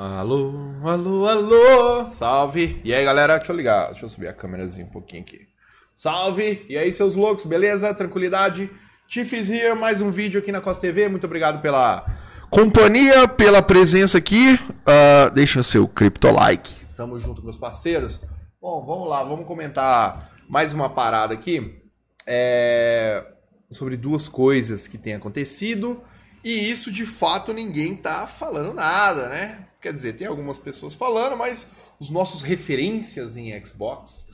Alô, alô, alô, salve! E aí galera, deixa eu ligar, deixa eu subir a câmerazinha um pouquinho aqui. Salve! E aí seus loucos, beleza? Tranquilidade? Tiffes here, mais um vídeo aqui na Costa TV, muito obrigado pela companhia, pela presença aqui. Uh, deixa o seu criptolike, tamo junto meus parceiros. Bom, vamos lá, vamos comentar mais uma parada aqui é... sobre duas coisas que têm acontecido. E isso de fato ninguém tá falando nada, né? Quer dizer, tem algumas pessoas falando, mas os nossos referências em Xbox,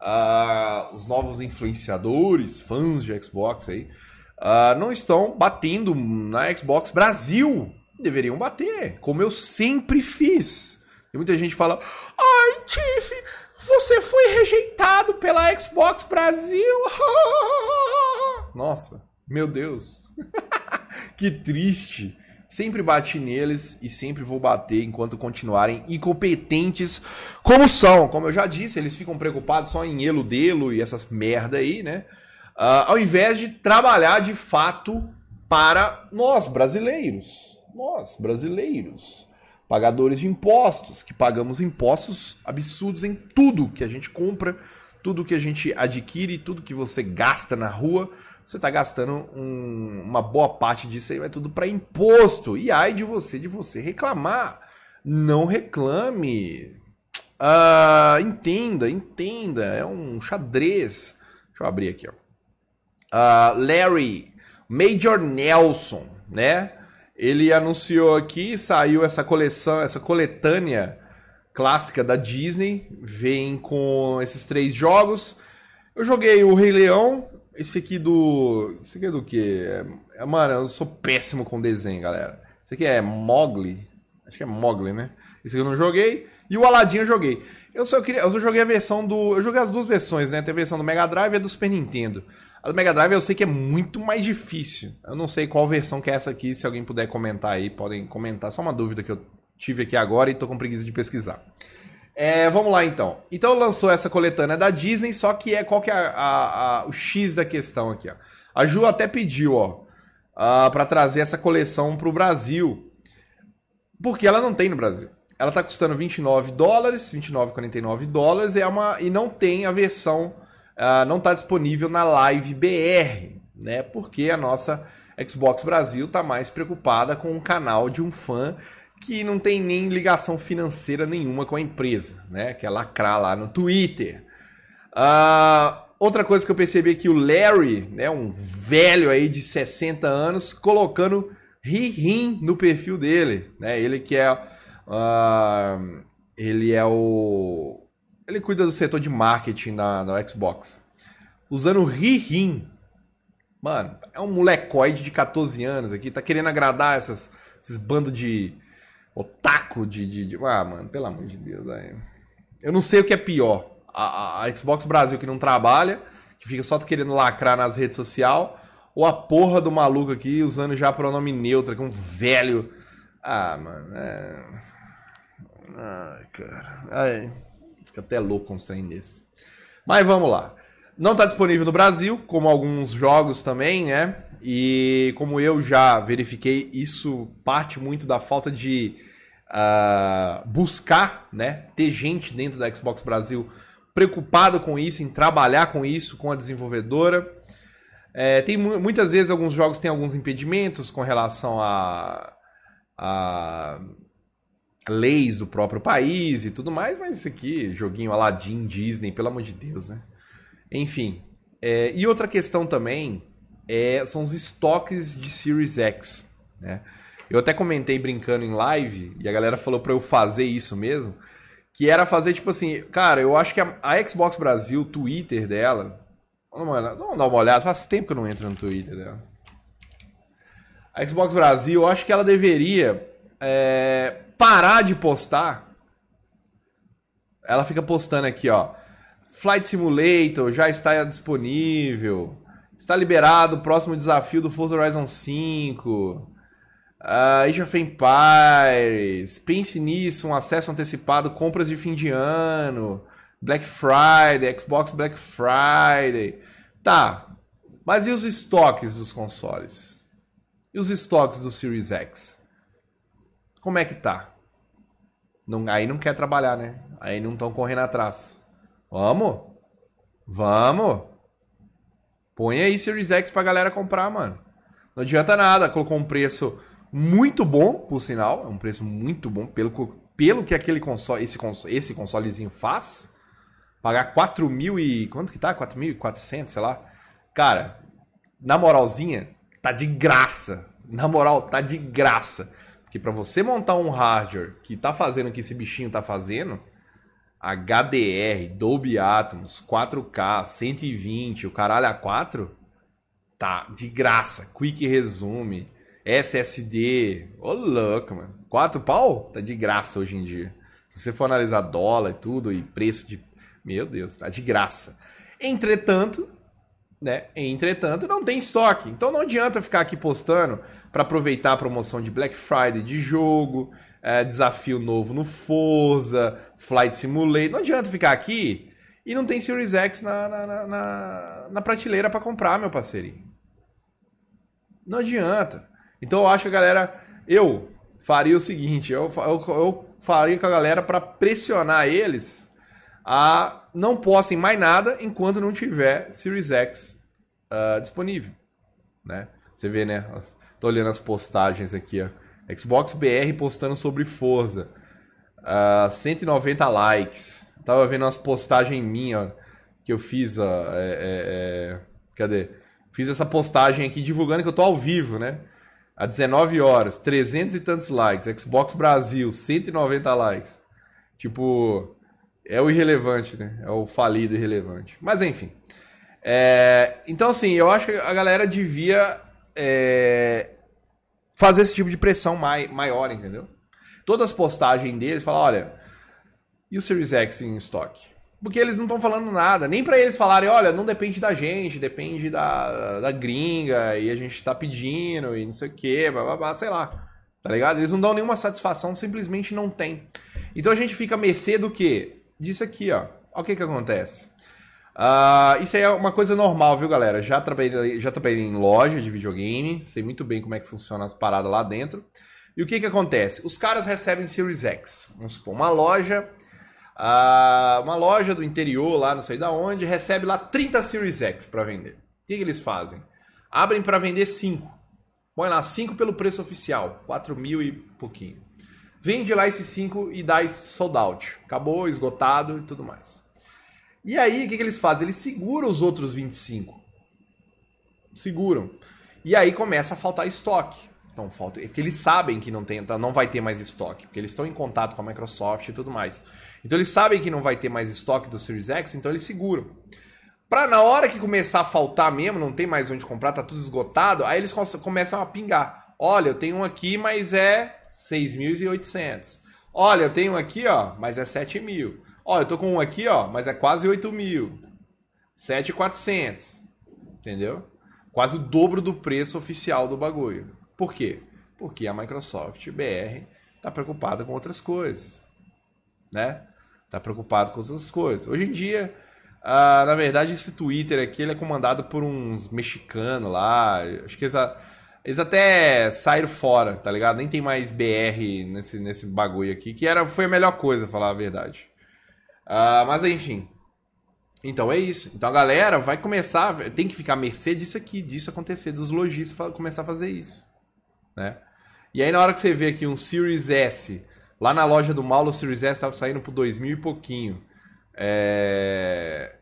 uh, os novos influenciadores, fãs de Xbox aí, uh, não estão batendo na Xbox Brasil. Deveriam bater, como eu sempre fiz. E muita gente fala: Ai, Tiff, você foi rejeitado pela Xbox Brasil. Nossa, meu Deus. que triste. Sempre bati neles e sempre vou bater enquanto continuarem incompetentes como são. Como eu já disse, eles ficam preocupados só em eludê-lo e essas merda aí, né? Uh, ao invés de trabalhar de fato para nós brasileiros. Nós brasileiros. Pagadores de impostos, que pagamos impostos absurdos em tudo que a gente compra, tudo que a gente adquire, tudo que você gasta na rua você está gastando um, uma boa parte disso aí, vai tudo para imposto. E ai de você, de você reclamar. Não reclame. Uh, entenda, entenda. É um xadrez. Deixa eu abrir aqui, ó. Uh, Larry, Major Nelson, né? Ele anunciou aqui, saiu essa coleção, essa coletânea clássica da Disney. Vem com esses três jogos. Eu joguei o Rei Leão, esse aqui do. Esse aqui é do quê? É... Mano, eu sou péssimo com desenho, galera. Esse aqui é Mogli. Acho que é Mogli, né? Esse aqui eu não joguei. E o Aladdin eu joguei. Eu só queria. Eu só joguei a versão do. Eu joguei as duas versões, né? Tem a versão do Mega Drive e a do Super Nintendo. A do Mega Drive eu sei que é muito mais difícil. Eu não sei qual versão que é essa aqui. Se alguém puder comentar aí, podem comentar. Só uma dúvida que eu tive aqui agora e tô com preguiça de pesquisar. É, vamos lá então. Então lançou essa coletânea da Disney, só que é qual que é a, a, a, o X da questão aqui, ó. A Ju até pediu, ó, uh, ah, para trazer essa coleção para o Brasil, porque ela não tem no Brasil. Ela está custando 29 dólares, 29,49 dólares, é uma, e não tem a versão, uh, não está disponível na Live BR, né? Porque a nossa Xbox Brasil está mais preocupada com o canal de um fã que não tem nem ligação financeira nenhuma com a empresa, né? Que é lacrar lá no Twitter. Uh, outra coisa que eu percebi é que o Larry, né, um velho aí de 60 anos, colocando ri-rim no perfil dele, né? Ele que é uh, ele é o ele cuida do setor de marketing na, na Xbox. Usando ri-rim. Mano, é um molecoide de 14 anos aqui, tá querendo agradar essas, esses bandos de o de, de, de... Ah, mano, pelo amor de Deus. Aí. Eu não sei o que é pior. A, a, Xbox Brasil que não trabalha, que fica só querendo lacrar nas redes sociais, ou a porra do maluco aqui usando já pronome neutro, que é um velho. Ah, mano. É... Ai, cara. Ai, fica até louco com um desse. Mas vamos lá. Não está disponível no Brasil, como alguns jogos também, né? E como eu já verifiquei, isso parte muito da falta de uh, buscar, né, ter gente dentro da Xbox Brasil preocupada com isso, em trabalhar com isso, com a desenvolvedora. É, tem muitas vezes alguns jogos têm alguns impedimentos com relação a, a leis do próprio país e tudo mais, mas isso aqui, joguinho Aladdin, Disney, pelo amor de Deus, né? Enfim. É, e outra questão também é, são os estoques de Series X, né? Eu até comentei brincando em live, e a galera falou para eu fazer isso mesmo, que era fazer tipo assim, cara, eu acho que a, a Xbox Brasil, o Twitter dela, vamos dar uma olhada, faz tempo que eu não entro no Twitter dela. A Xbox Brasil, eu acho que ela deveria é, parar de postar. Ela fica postando aqui, ó. Flight Simulator já está disponível. Está liberado o próximo desafio do Forza Horizon 5. Uh, Age of Empires, pense nisso, um acesso antecipado, compras de fim de ano, Black Friday, Xbox Black Friday. Tá, mas e os estoques dos consoles? E os estoques do Series X? Como é que tá? Não, aí não quer trabalhar, né? Aí não estão correndo atrás. Vamos? Vamos! Põe aí Series X pra galera comprar, mano. Não adianta nada, colocou um preço muito bom, por sinal, é um preço muito bom pelo, pelo que aquele console, esse, console, esse consolezinho faz. Pagar 4 mil e. Quanto que tá? 4.400, sei lá. Cara, na moralzinha, tá de graça. Na moral, tá de graça. Porque para você montar um hardware que tá fazendo o que esse bichinho tá fazendo, HDR, Dolby Atmos, 4K, 120, o caralho a 4, tá de graça. Quick resume SSD. Ô, louco, mano. Quatro pau? Tá de graça hoje em dia. Se você for analisar dólar e tudo, e preço de. Meu Deus, tá de graça. Entretanto, né? Entretanto, não tem estoque. Então não adianta ficar aqui postando para aproveitar a promoção de Black Friday de jogo, é, desafio novo no Forza, Flight Simulator. Não adianta ficar aqui e não tem Series X na, na, na, na prateleira para comprar, meu parceirinho. Não adianta. Então eu acho que a galera. Eu faria o seguinte: eu, eu, eu faria com a galera para pressionar eles a não postem mais nada enquanto não tiver Series X uh, disponível. Né? Você vê, né? As, tô olhando as postagens aqui, ó. Xbox BR postando sobre Forza. Uh, ah, 190 likes. Tava vendo umas postagens minhas que eu fiz. Uh, é, é, cadê? Fiz essa postagem aqui divulgando que eu tô ao vivo, né? a 19 horas, 300 e tantos likes. Xbox Brasil, 190 likes. Tipo, é o irrelevante, né? É o falido irrelevante. Mas enfim. É... então, assim, eu acho que a galera devia é... fazer esse tipo de pressão mai, maior, entendeu? Todas as postagens deles falam: olha, e o Series X em estoque? Porque eles não estão falando nada. Nem para eles falarem, olha, não depende da gente, depende da, da gringa, e a gente tá pedindo, e não sei o quê, blá, sei lá. Tá ligado? Eles não dão nenhuma satisfação, simplesmente não tem. Então a gente fica a mercê do quê? Disso aqui, ó. Olha o que que acontece. Uh, isso aí é uma coisa normal, viu, galera? Já trabalhei, já trabalhei em loja de videogame, sei muito bem como é que funciona as paradas lá dentro. E o que que acontece? Os caras recebem Series X. Vamos supor, uma loja ah, uma loja do interior lá, não sei da onde, recebe lá 30 Series X para vender. O que, que eles fazem? Abrem para vender 5. Põe lá 5 pelo preço oficial, 4 mil e pouquinho. Vende lá esses 5 e dá sold out. Acabou, esgotado e tudo mais. E aí, o que, que eles fazem? Eles seguram os outros 25. Seguram. E aí começa a faltar estoque. Então falta. Porque é eles sabem que não, tem, não vai ter mais estoque, porque eles estão em contato com a Microsoft e tudo mais. Então eles sabem que não vai ter mais estoque do Series X, então eles seguram. Pra na hora que começar a faltar mesmo, não tem mais onde comprar, tá tudo esgotado, aí eles começam a pingar. Olha, eu tenho um aqui, mas é 6.800. Olha, eu tenho um aqui, ó, mas é 7.000 mil. Olha, eu tô com um aqui, ó, mas é quase 8.000 mil. 7.400. Entendeu? Quase o dobro do preço oficial do bagulho. Por quê? Porque a Microsoft BR está preocupada com outras coisas, né? Está preocupada com outras coisas. Hoje em dia, ah, na verdade, esse Twitter aqui ele é comandado por uns mexicanos lá. Acho que eles, eles até saíram fora, tá ligado? Nem tem mais BR nesse, nesse bagulho aqui, que era, foi a melhor coisa, falar a verdade. Ah, mas enfim. Então é isso. Então a galera vai começar, tem que ficar à mercê disso aqui, disso acontecer, dos lojistas começar a fazer isso né? E aí na hora que você vê aqui um Series S, lá na loja do Mauro, o Series S estava saindo por 2 mil e pouquinho. É...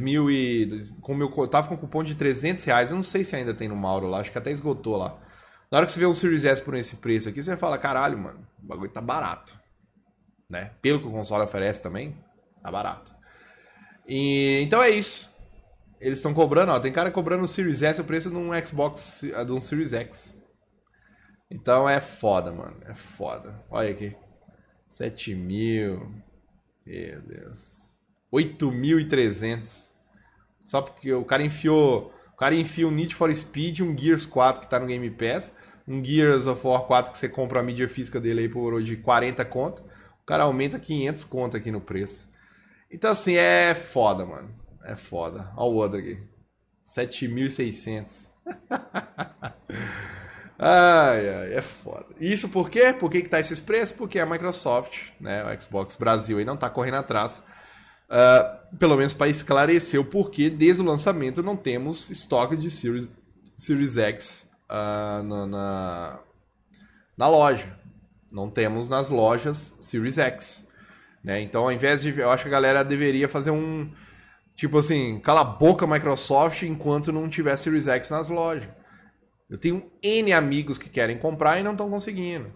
mil e... Com meu, tava com um cupom de 300 reais, eu não sei se ainda tem no Mauro lá, acho que até esgotou lá. Na hora que você vê um Series S por esse preço aqui, você fala, caralho, mano, o bagulho tá barato. Né? Pelo que o console oferece também, tá barato. E, então é isso. Eles estão cobrando, ó. Tem cara cobrando o Series S o preço de um Xbox, de um Series X. Então é foda, mano. É foda. Olha aqui. 7 mil. Meu Deus. 8.300. Só porque o cara enfiou. O cara enfia um Need for Speed, um Gears 4 que tá no Game Pass, um Gears of War 4 que você compra a mídia física dele aí por hoje 40 conto. O cara aumenta 500 conto aqui no preço. Então assim, é foda, mano. É foda. Olha o outro aqui. 7.600. ai, ai, é foda. Isso por quê? Por que, que tá esses preços? Porque a Microsoft, né, o Xbox Brasil aí não tá correndo atrás. Uh, pelo menos para esclarecer o porquê, desde o lançamento não temos estoque de Series, Series X uh, na, na, na loja. Não temos nas lojas Series X. Né? Então, ao invés de. Eu acho que a galera deveria fazer um Tipo assim, cala a boca Microsoft enquanto não tiver Series X nas lojas. Eu tenho N amigos que querem comprar e não estão conseguindo.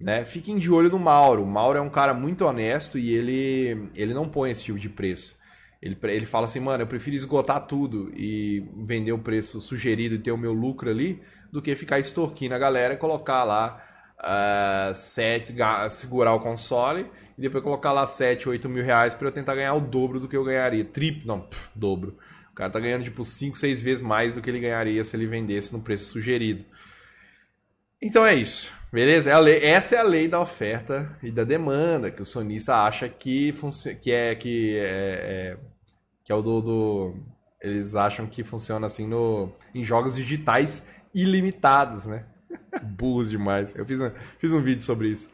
Né? Fiquem de olho no Mauro. O Mauro é um cara muito honesto e ele, ele não põe esse tipo de preço. Ele, ele fala assim, mano, eu prefiro esgotar tudo e vender o preço sugerido e ter o meu lucro ali do que ficar extorquindo a galera e colocar lá uh, ah, 7, segurar o console e depois colocar lá 7, 8 mil reais para eu tentar ganhar o dobro do que eu ganharia. Triplo, não, pff, dobro. O cara tá ganhando tipo 5, 6 vezes mais do que ele ganharia se ele vendesse no preço sugerido. Então é isso, beleza? É a lei, essa é a lei da oferta e da demanda que o sonista acha que, que é que é, é, que é o do, do, eles acham que funciona assim no em jogos digitais ilimitados, né? Burros demais. Eu fiz um, fiz um vídeo sobre isso.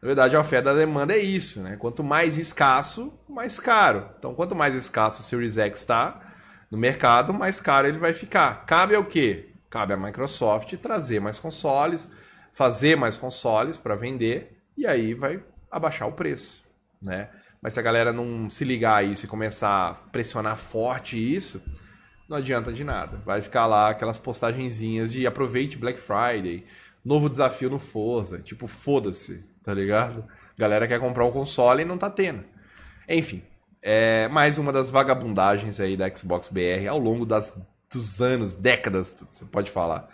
Na verdade, a oferta da demanda é isso, né? Quanto mais escasso, mais caro. Então, quanto mais escasso o Series X está no mercado, mais caro ele vai ficar. Cabe ao quê? Cabe à Microsoft trazer mais consoles, fazer mais consoles para vender e aí vai abaixar o preço, né? Mas se a galera não se ligar a isso e começar a pressionar forte isso, não adianta de nada. Vai ficar lá aquelas postagenzinhas de aproveite Black Friday, novo desafio no Forza. Tipo, foda-se, tá ligado? Galera quer comprar um console e não tá tendo. Enfim, é mais uma das vagabundagens aí da Xbox BR ao longo das, dos anos, décadas, você pode falar.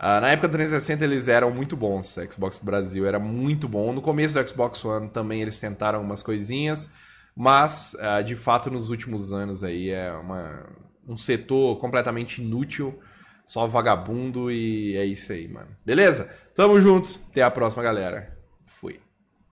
Uh, na época do 360 eles eram muito bons, a Xbox Brasil era muito bom. No começo do Xbox One também eles tentaram umas coisinhas, mas uh, de fato nos últimos anos aí é uma, um setor completamente inútil só vagabundo e é isso aí, mano. Beleza? Tamo junto. Até a próxima, galera.